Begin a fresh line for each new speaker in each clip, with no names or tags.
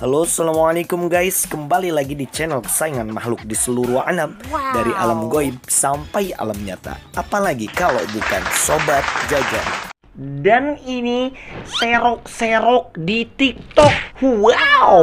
Halo Assalamualaikum guys Kembali lagi di channel kesayangan makhluk di seluruh alam wow. Dari alam goib sampai alam nyata Apalagi kalau bukan Sobat Jajan Dan ini serok-serok di tiktok Wow, wow.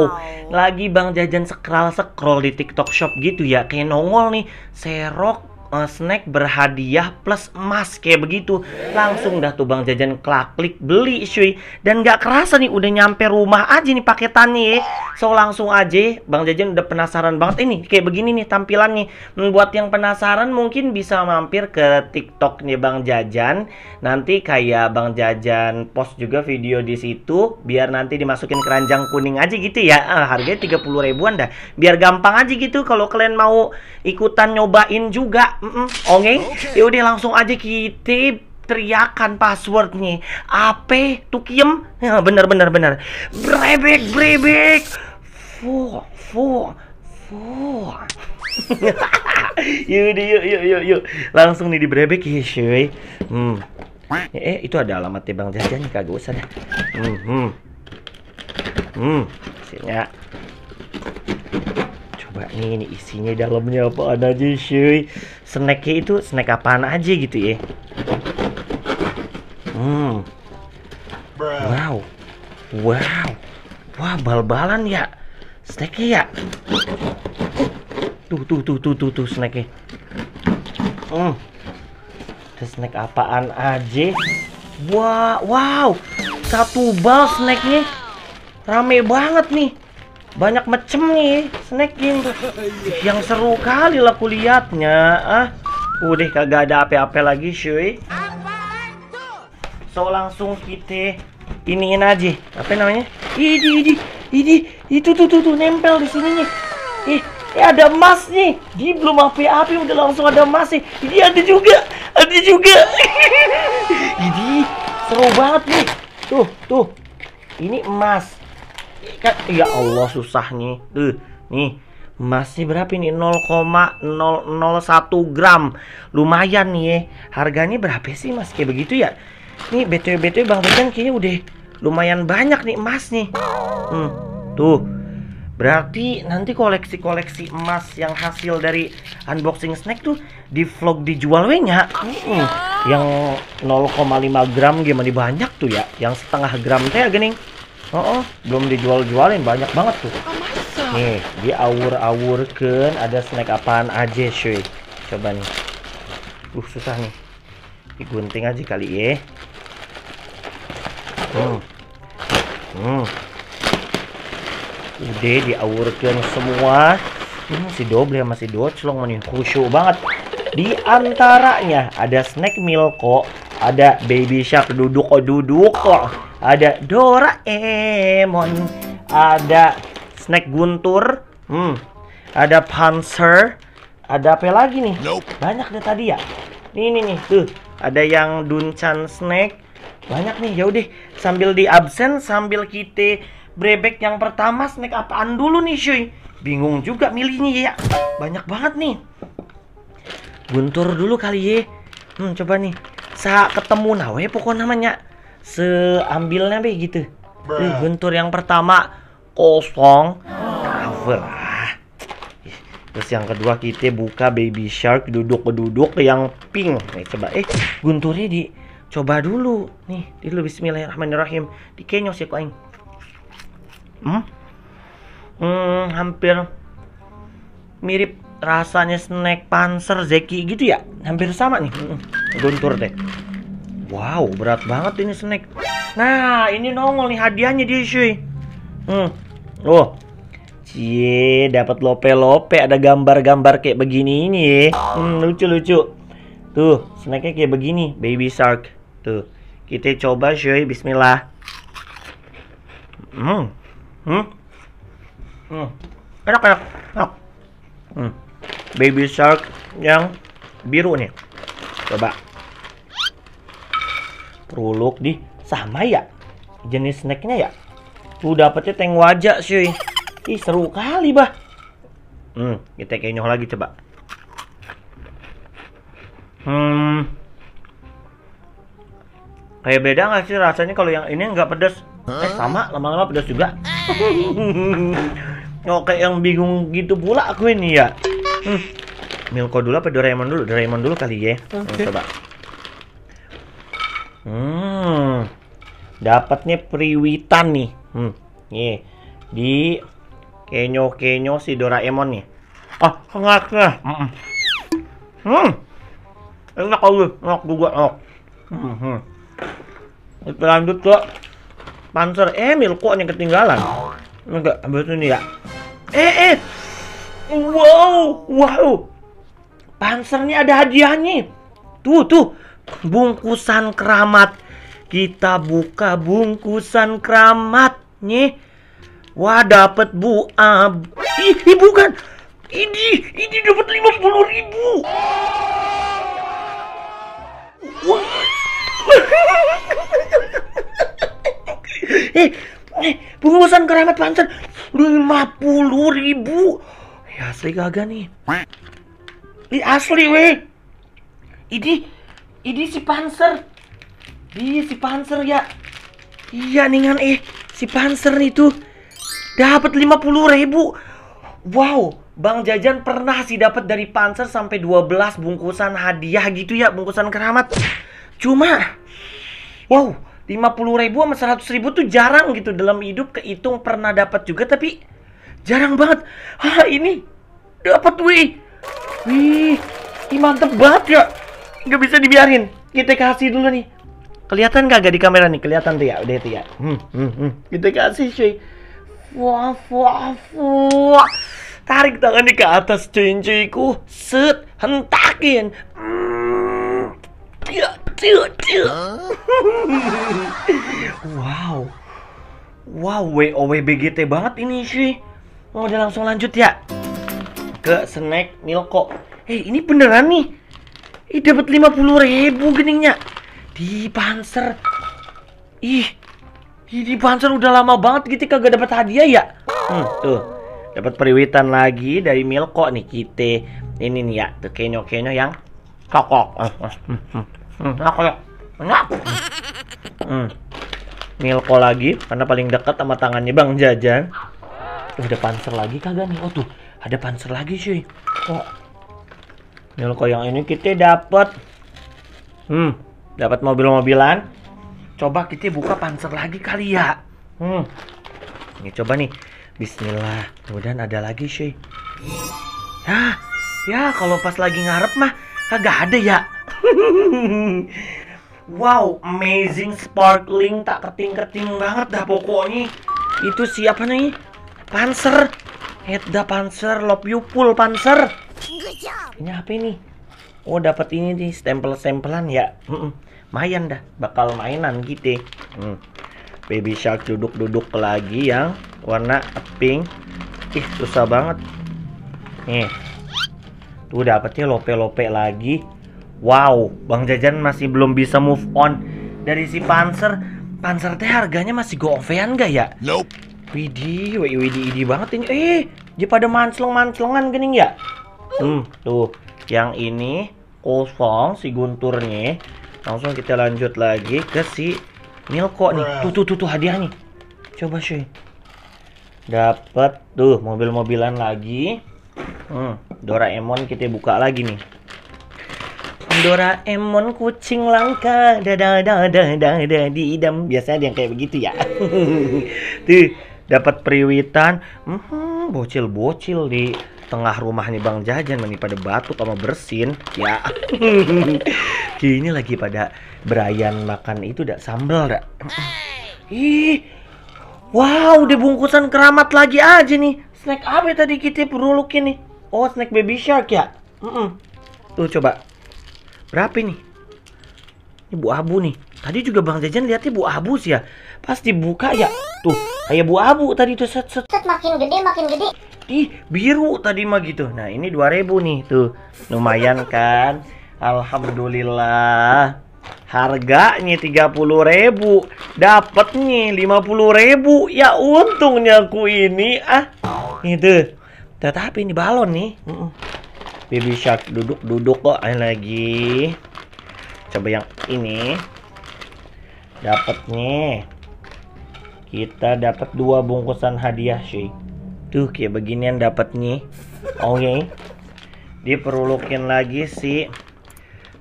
Lagi Bang Jajan sekral-sekrol di tiktok shop gitu ya Kayak nongol nih Serok uh, snack berhadiah plus emas kayak begitu langsung dah tuh bang jajan klak klik beli cuy dan gak kerasa nih udah nyampe rumah aja nih paketannya ya so langsung aja bang jajan udah penasaran banget ini kayak begini nih tampilannya hmm, buat yang penasaran mungkin bisa mampir ke tiktoknya bang jajan nanti kayak bang jajan post juga video di situ biar nanti dimasukin keranjang kuning aja gitu ya uh, harganya 30 ribuan dah biar gampang aja gitu kalau kalian mau ikutan nyobain juga mm -mm. Oke, okay? okay. yaudah langsung aja kita teriakan passwordnya apa tuh kiem ya, bener bener bener brebek brebek fuh fuh fuh yuk yuk yuk yuk yuk langsung nih di brebek ya cuy hmm. eh, itu ada alamatnya bang jajan kagak usah dah hmm hmm hmm sini ya coba nih ini isinya dalamnya apa aja sih snacknya itu snack apaan aja gitu ya hmm wow wow wah bal-balan ya snacknya ya tuh tuh tuh tuh tuh tuh snacknya hmm ada snack apaan aja wah wow satu bal snacknya rame banget nih banyak macem nih snack game yang seru kali lah kulihatnya ah udah kagak ada apa-apa lagi cuy so langsung kita iniin aja apa namanya ini ini ini itu tuh tuh, tuh nempel di sini nih ih eh, ada emas nih dia belum apa-apa udah langsung ada emas nih ini ada juga ada juga ini seru banget nih tuh tuh ini emas kan ya Allah susah nih uh, nih masih berapa ini 0,001 gram lumayan nih ya harganya berapa sih mas kayak begitu ya nih btw btw bang Becan kayaknya udah lumayan banyak nih emas nih hmm, tuh berarti nanti koleksi-koleksi emas yang hasil dari unboxing snack tuh di vlog dijual wenya hmm, yang 0,5 gram gimana banyak tuh ya yang setengah gram teh gening Oh, oh, belum dijual-jualin banyak banget tuh. Oh, nih di awur awur awurkan ada snack apaan aja, cuy. Coba nih. Uh, susah nih. Digunting aja kali ya. Hmm. Hmm. Udah diawurkan semua. Ini masih doble ya, masih doclong nih. Khusyuk banget. Di antaranya ada snack milko, ada baby shark duduk oh duduk kok. Oh ada Doraemon, ada Snack Guntur, hmm, ada Panzer, ada apa lagi nih? Nope. Banyak deh tadi ya. Nih nih nih, tuh ada yang Dunchan Snack. Banyak nih, ya udah Sambil di absen, sambil kita brebek yang pertama snack apaan dulu nih cuy. Bingung juga milihnya ya. Banyak banget nih. Guntur dulu kali ya. Hmm, coba nih. Sa ketemu nawe pokok namanya seambilnya be gitu Nih, guntur yang pertama kosong cover ah. terus yang kedua kita buka baby shark duduk duduk yang pink nih coba eh gunturnya di coba dulu nih di lu Bismillahirrahmanirrahim di kenyos ya aing hmm? hmm hampir mirip rasanya snack panzer zeki gitu ya hampir sama nih hmm, guntur deh Wow, berat banget ini snack. Nah, ini nongol nih hadiahnya dia, cuy. Hmm. Oh. Cie, dapat lope-lope ada gambar-gambar kayak begini ini Hmm, lucu-lucu. Tuh, snacknya kayak begini, baby shark. Tuh. Kita coba, cuy. Bismillah. Hmm. Hmm. Hmm. Enak, enak. enak. Hmm. Baby shark yang biru nih. Coba. Ruluk di sama ya jenis snacknya ya. Tuh dapetnya teng wajah sih, Ih seru kali bah. Hmm, kita kenyoh lagi coba. Hmm. Kayak beda nggak sih rasanya kalau yang ini nggak pedas? Eh sama, lama-lama pedas juga. Oke, oh, yang bingung gitu pula aku ini ya. Hmm. Milko dulu apa Doraemon dulu? Doraemon dulu kali ya. Okay. Hmm, coba. Hmm. Dapatnya priwitan nih. Hmm. Nih. Di kenyo-kenyo si Doraemon nih. Ah, enggak Hmm. hmm. Enak kali, enak juga, enak. Hmm. Kita lanjut ke Panzer Emil kok yang ketinggalan. Enggak, betul nih ya. Eh, eh. Wow, wow. Pansernya ada hadiahnya. Tuh, tuh bungkusan keramat. Kita buka bungkusan keramat nih. Wah, dapat Bu Ab. Ih, bukan. Ini, ini dapat lima puluh ribu. Wah. eh, eh, bungkusan keramat lima puluh ribu. Ya, asli kagak nih. Ini asli, weh. Ini ini si Panzer. di si Panzer ya. Iya nih kan eh si Panzer itu dapat 50 ribu. Wow, Bang Jajan pernah sih dapat dari Panzer sampai 12 bungkusan hadiah gitu ya, bungkusan keramat. Cuma wow, 50 ribu sama 100 ribu tuh jarang gitu dalam hidup kehitung pernah dapat juga tapi jarang banget. Hah, ini dapat wih. Wih, ini mantep banget ya nggak bisa dibiarin. Kita kasih dulu nih. Kelihatan kagak di kamera nih? Kelihatan tuh ya, udah itu ya. Hmm, hmm, hmm. Kita kasih cuy. Wah, wah, wah. Tarik tangannya ke atas cuy-cuyku. Set, hentakin. wow. Tiu, tiu, tiu. wow. Wow, bgt banget ini cuy. Oh, udah langsung lanjut ya. Ke snack Milko. Hei, eh, ini beneran nih. Ih dapat puluh ribu geningnya Di panser Ih Di panser udah lama banget gitu kagak dapat hadiah ya hmm, Tuh dapat periwitan lagi dari Milko nih kita Ini nih ya Tuh kenyo-kenyo yang Kokok eh, eh, hmm, hmm. Hmm, ya? hmm. Milko lagi Karena paling dekat sama tangannya Bang Jajan Udah panser lagi kagak nih Oh tuh ada panser lagi cuy Oh yang kok yang ini kita dapat hmm, dapat mobil-mobilan. Coba kita buka panser lagi kali ya. Hmm. Ini coba nih. Bismillah. Kemudian ada lagi sih. Ya, ya kalau pas lagi ngarep mah kagak ada ya. wow, amazing sparkling tak keting-keting banget dah pokoknya. Itu siapa nih? Panser. Edda Panser, Love You Full Panser. Ini apa ini? Oh dapat ini nih stempel-stempelan ya. Mm -mm. Mayan dah, bakal mainan gitu. Mm. Baby shark duduk-duduk lagi yang warna pink. Ih susah banget. Nih, tuh dapetnya lope-lope lagi. Wow, Bang Jajan masih belum bisa move on dari si Panzer. Panzer teh harganya masih govean gak ya? Nope. Widih, widih, widih banget ini. Eh, dia pada manclong-manclongan gening ya? Hmm, tuh. Yang ini kosong si Guntur nih. Langsung kita lanjut lagi ke si Milko nih. Tuh tuh tuh, tuh nih Coba sih Dapat tuh mobil-mobilan lagi. Hmm, Doraemon kita buka lagi nih. Doraemon kucing langka dada dada di idam biasanya ada yang kayak begitu ya tuh dapat periwitan hmm, bocil bocil di tengah rumahnya Bang Jajan nih pada batuk sama bersin ya ini lagi pada Brian makan itu dak sambel dak ih wow udah bungkusan keramat lagi aja nih snack apa tadi kita perulukin nih oh snack baby shark ya mm tuh coba berapa nih ini bu abu nih tadi juga Bang Jajan lihatnya bu abu sih ya pas dibuka ya tuh kayak bu abu tadi tuh set set, set makin gede makin gede ih biru tadi mah gitu nah ini 2000 nih tuh lumayan kan Alhamdulillah harganya 30 ribu dapatnya 50 ribu ya untungnya aku ini ah itu tetapi ini balon nih baby shark duduk duduk kok eh, lagi coba yang ini dapatnya kita dapat dua bungkusan hadiah sih Tuh kayak beginian dapat nih, Oke. Okay. Diperulukin lagi si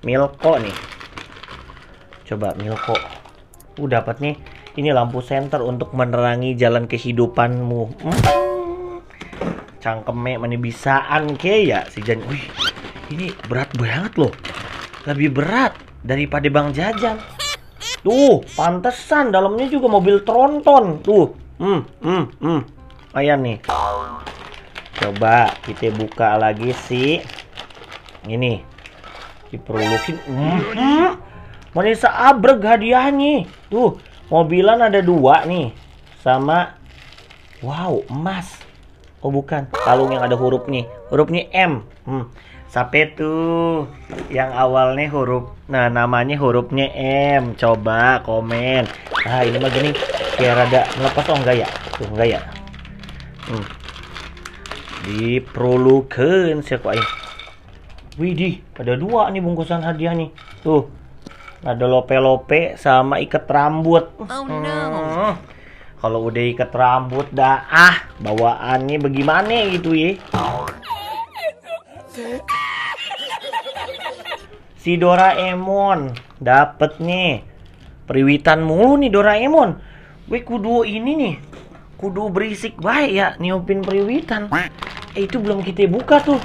Milko nih. Coba Milko. Uh dapat nih. Ini lampu senter untuk menerangi jalan kehidupanmu. Hmm. Cangkeme mana bisaan ke ya si Jan. Wih, ini berat banget loh. Lebih berat daripada Bang Jajan. Tuh, pantesan dalamnya juga mobil tronton. Tuh. Hmm, hmm, hmm lumayan oh nih coba kita buka lagi si ini diperlukan hmm. hmm. Manisa abreg hadiahnya tuh mobilan ada dua nih sama wow emas oh bukan kalung yang ada huruf nih hurufnya M hmm. sampai tuh yang awalnya huruf nah namanya hurufnya M coba komen nah ini mah gini kayak rada melepas oh enggak ya tuh enggak ya tuh oh. diperlukan siapa ini Widih, ada dua nih bungkusan hadiah nih. Tuh, ada lope-lope sama ikat rambut. Oh no. Oh. Kalau udah ikat rambut dah ah bawaannya bagaimana gitu ya. Si Doraemon dapet nih periwitan mulu nih Doraemon. Wiku kudu ini nih kudu berisik baik ya niopin periwitan eh, itu belum kita buka tuh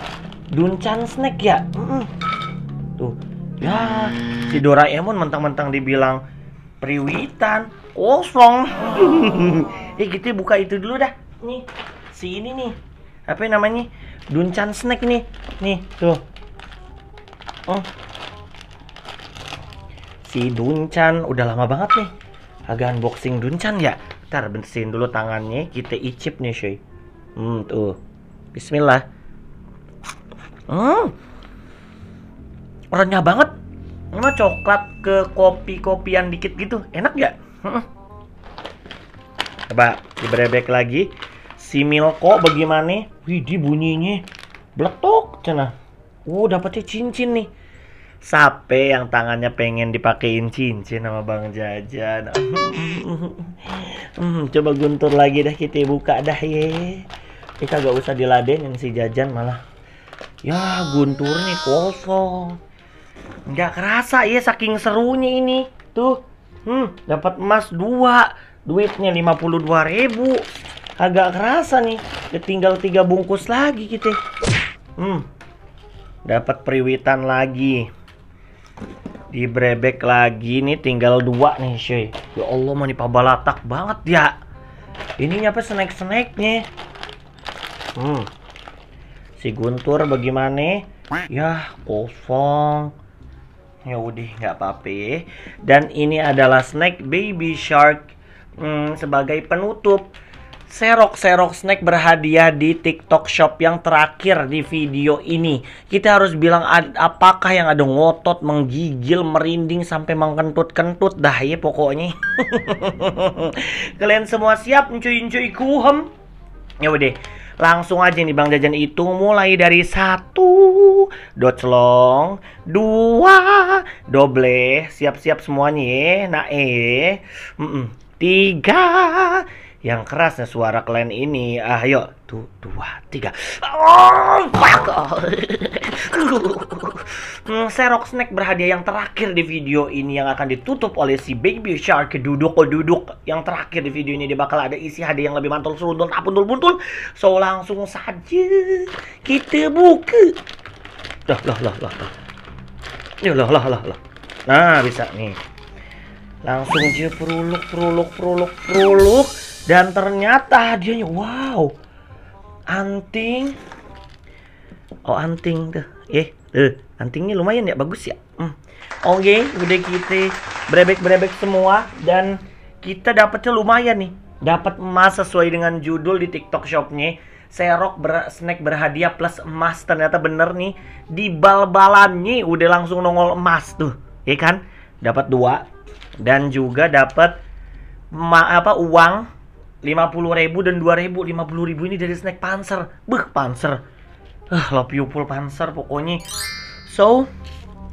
duncan snack ya mm -mm. tuh ya si Doraemon mentang-mentang dibilang periwitan kosong eh kita buka itu dulu dah nih si ini nih apa namanya duncan snack nih nih tuh oh si duncan udah lama banget nih agak unboxing duncan ya Ntar bersihin dulu tangannya, kita icip nih cuy. Hmm tuh. Bismillah. Hmm. Renyah banget. Ini mah coklat ke kopi-kopian dikit gitu. Enak gak? Hmm. Coba diberebek lagi. Si Milko bagaimana? Wih, di bunyinya bletok cina. Oh dapetnya cincin nih. Sape yang tangannya pengen dipakein cincin sama Bang Jajan. hmm, coba guntur lagi dah kita buka dah ye. Kita gak usah diladenin si Jajan malah. Ya guntur nih kosong. Nggak kerasa ya saking serunya ini. Tuh, hmm, dapat emas dua. Duitnya 52 ribu. Agak kerasa nih. Ketinggal tiga bungkus lagi kita. Hmm, dapat periwitan lagi. Di brebek lagi nih tinggal dua nih cuy. Ya Allah mau pabalatak banget ya. Ini apa snack-snacknya? Hmm. Si Guntur bagaimana? Ya, kosong. Ya udah nggak apa-apa. Dan ini adalah snack baby shark hmm, sebagai penutup Serok Serok Snack berhadiah di TikTok Shop yang terakhir di video ini. Kita harus bilang apakah yang ada ngotot, menggigil, merinding sampai mengkentut-kentut dah ya pokoknya. Kalian semua siap mencuci-cuci kuhem? Ya udah, langsung aja nih Bang Jajan itu mulai dari satu dot long, dua doble, siap-siap semuanya ya. Nah eh, mm -mm. tiga yang kerasnya suara kalian ini. ah yuk tuh dua, tiga. Oh, fuck. Serok hmm, Snack berhadiah yang terakhir di video ini yang akan ditutup oleh si Baby Shark duduk oh duduk. Yang terakhir di video ini dia bakal ada isi hadiah yang lebih mantul tak apuntul buntul. So langsung saja kita buka. lah lah lah ya lah lah lah lah Nah, bisa nih. Langsung aja peruluk, peruluk, peruluk, peruluk dan ternyata hadiahnya wow anting oh anting tuh eh yeah. antingnya lumayan ya bagus ya hmm. oke okay, udah kita brebek brebek semua dan kita dapatnya lumayan nih dapat emas sesuai dengan judul di TikTok shopnya serok ber snack berhadiah plus emas ternyata bener nih di bal-balannya udah langsung nongol emas tuh ya kan dapat dua dan juga dapat apa uang lima puluh ribu dan dua ribu lima puluh ribu ini dari snack panser beh panser uh, ah, love you full panser pokoknya so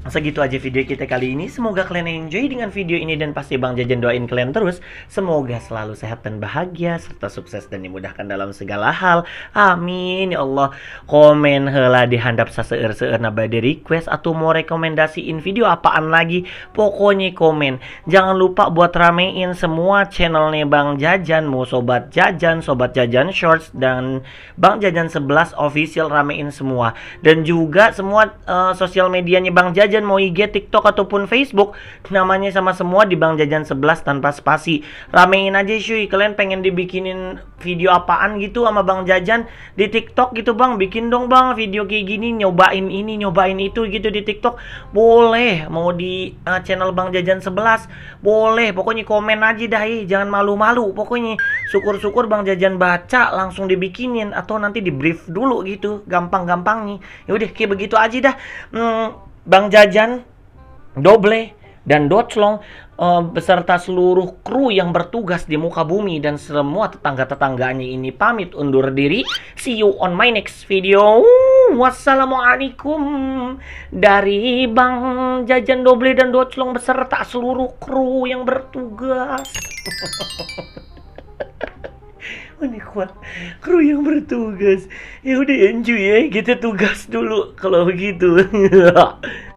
Segitu aja video kita kali ini. Semoga kalian enjoy dengan video ini dan pasti Bang Jajan doain kalian terus. Semoga selalu sehat dan bahagia serta sukses dan dimudahkan dalam segala hal. Amin ya Allah. Komen heula dihandap saseur-seueur na bade request atau mau rekomendasiin video apaan lagi. Pokoknya komen. Jangan lupa buat ramein semua channelnya Bang Jajan, mau sobat Jajan, sobat Jajan Shorts dan Bang Jajan 11 official ramein semua. Dan juga semua uh, sosial medianya Bang Jajan Jajan mau IG, TikTok ataupun Facebook, namanya sama semua di Bang Jajan 11 tanpa spasi. Ramein aja cuy, kalian pengen dibikinin video apaan gitu sama Bang Jajan di TikTok gitu Bang, bikin dong Bang video kayak gini, nyobain ini, nyobain itu gitu di TikTok. Boleh, mau di uh, channel Bang Jajan 11, boleh. Pokoknya komen aja dah, eh. jangan malu-malu. Pokoknya syukur-syukur Bang Jajan baca langsung dibikinin atau nanti di brief dulu gitu, gampang-gampang nih. Ya udah kayak begitu aja dah. Hmm, Bang Jajan, Doble, dan Dotslong uh, eh, beserta seluruh kru yang bertugas di muka bumi dan semua tetangga-tetangganya ini pamit undur diri. See you on my next video. Wassalamualaikum dari Bang Jajan Doble dan Dotslong beserta seluruh kru yang bertugas. kuat, kru yang bertugas ya udah enjoy ya kita tugas dulu kalau begitu